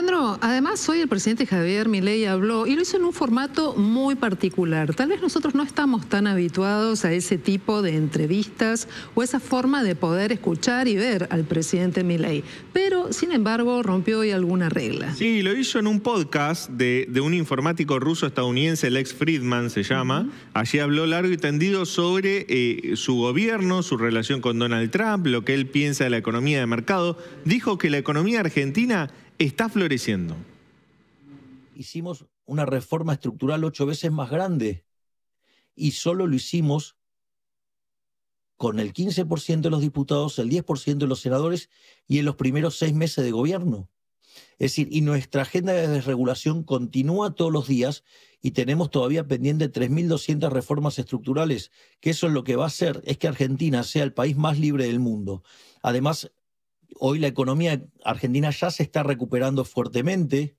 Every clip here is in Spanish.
Alejandro, además hoy el presidente Javier Milei habló y lo hizo en un formato muy particular. Tal vez nosotros no estamos tan habituados a ese tipo de entrevistas o esa forma de poder escuchar y ver al presidente Milei, pero sin embargo rompió hoy alguna regla. Sí, lo hizo en un podcast de, un informático ruso estadounidense, Lex Friedman se llama. Allí habló largo y tendido sobre eh, su gobierno, su relación con Donald Trump, lo que él piensa de la economía de mercado. Dijo que la economía argentina está floreciendo. Hicimos una reforma estructural ocho veces más grande y solo lo hicimos con el 15% de los diputados, el 10% de los senadores y en los primeros seis meses de gobierno. Es decir, y nuestra agenda de desregulación continúa todos los días y tenemos todavía pendiente 3.200 reformas estructurales, que eso es lo que va a hacer, es que Argentina sea el país más libre del mundo. Además, hoy la economía argentina ya se está recuperando fuertemente.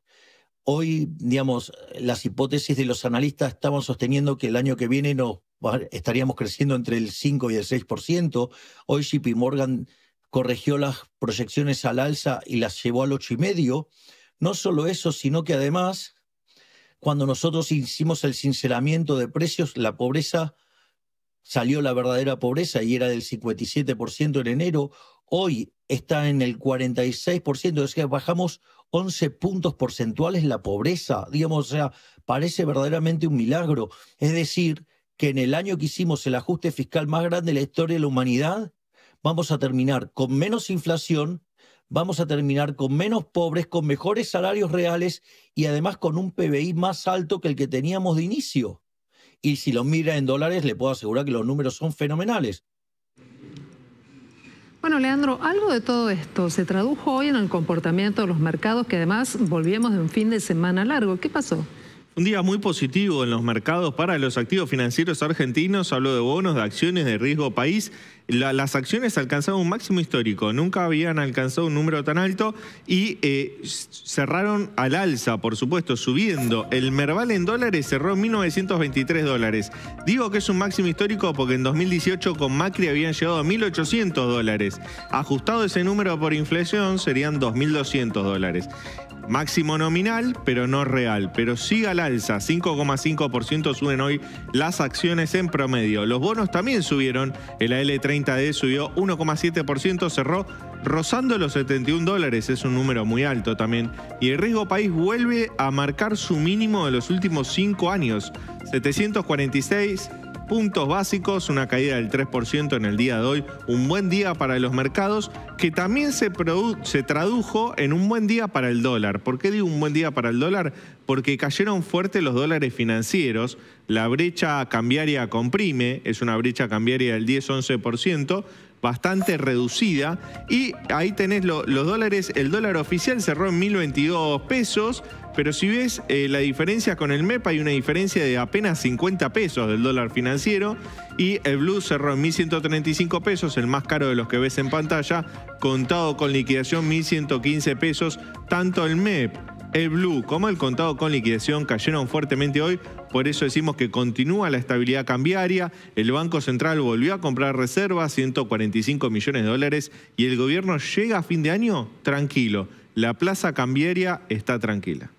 Hoy, digamos, las hipótesis de los analistas estaban sosteniendo que el año que viene nos estaríamos creciendo entre el 5 y el 6%. Hoy JP Morgan corrigió las proyecciones al alza y las llevó al 8,5%. No solo eso, sino que además, cuando nosotros hicimos el sinceramiento de precios, la pobreza salió la verdadera pobreza y era del 57% en enero hoy está en el 46%, es decir, bajamos 11 puntos porcentuales la pobreza, digamos, o sea, parece verdaderamente un milagro. Es decir, que en el año que hicimos el ajuste fiscal más grande de la historia de la humanidad, vamos a terminar con menos inflación, vamos a terminar con menos pobres, con mejores salarios reales y además con un PBI más alto que el que teníamos de inicio. Y si lo mira en dólares, le puedo asegurar que los números son fenomenales. Bueno, Leandro, algo de todo esto se tradujo hoy en el comportamiento de los mercados, que además volvimos de un fin de semana largo. ¿Qué pasó? Un día muy positivo en los mercados para los activos financieros argentinos. Hablo de bonos, de acciones, de riesgo país las acciones alcanzaron un máximo histórico, nunca habían alcanzado un número tan alto y eh, cerraron al alza, por supuesto, subiendo. El Merval en dólares cerró en 1923 dólares. Digo que es un máximo histórico porque en 2018 con Macri habían llegado a 1800 dólares. Ajustado ese número por inflación serían 2200 dólares. Máximo nominal, pero no real. Pero sigue al alza. 5,5% suben hoy las acciones en promedio. Los bonos también subieron. El AL30 30 subió 1,7%, cerró rozando los 71 dólares, es un número muy alto también. Y el riesgo país vuelve a marcar su mínimo de los últimos cinco años, 746 puntos básicos, una caída del 3% en el día de hoy, un buen día para los mercados, que también se, se tradujo en un buen día para el dólar. ¿Por qué digo un buen día para el dólar? Porque cayeron fuertes los dólares financieros, la brecha cambiaria comprime, es una brecha cambiaria del 10-11%, bastante reducida, y ahí tenés los dólares, el dólar oficial cerró en 1022 pesos, pero si ves eh, la diferencia con el MEP, hay una diferencia de apenas 50 pesos del dólar financiero. Y el Blue cerró en 1.135 pesos, el más caro de los que ves en pantalla, contado con liquidación 1.115 pesos. Tanto el MEP, el Blue como el contado con liquidación cayeron fuertemente hoy, por eso decimos que continúa la estabilidad cambiaria. El Banco Central volvió a comprar reservas, 145 millones de dólares, y el gobierno llega a fin de año tranquilo. La plaza cambiaria está tranquila.